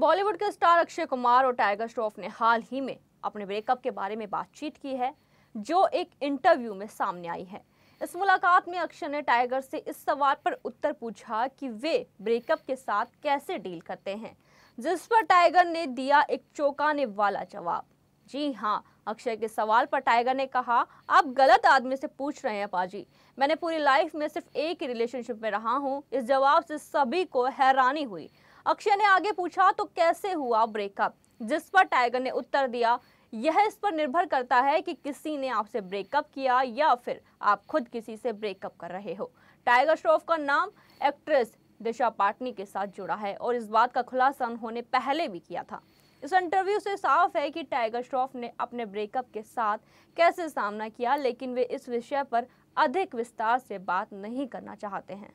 बॉलीवुड के स्टार अक्षय कुमार और टाइगर श्रॉफ ने हाल ही में अपने ब्रेकअप के बारे में बातचीत की है जो एक इंटरव्यू में सामने आई है इस मुलाकात में अक्षय ने टाइगर से इस सवाल पर उत्तर पूछा कि वे ब्रेकअप के साथ कैसे डील करते हैं जिस पर टाइगर ने दिया एक चौंकाने वाला जवाब जी हाँ अक्षय के सवाल पर टाइगर ने कहा आप गलत आदमी से पूछ रहे हैं पाजी मैंने पूरी लाइफ में सिर्फ एक ही रिलेशनशिप में रहा हूँ इस जवाब से सभी को हैरानी हुई अक्षय ने आगे पूछा तो कैसे हुआ ब्रेकअप जिस पर टाइगर ने उत्तर दिया यह इस पर निर्भर करता है कि किसी ने आपसे ब्रेकअप किया या फिर आप खुद किसी से ब्रेकअप कर रहे हो टाइगर श्रॉफ का नाम एक्ट्रेस दिशा पाटनी के साथ जुड़ा है और इस बात का खुलासा उन्होंने पहले भी किया था इस इंटरव्यू से साफ है कि टाइगर श्रॉफ ने अपने ब्रेकअप के साथ कैसे सामना किया लेकिन वे इस विषय पर अधिक विस्तार से बात नहीं करना चाहते हैं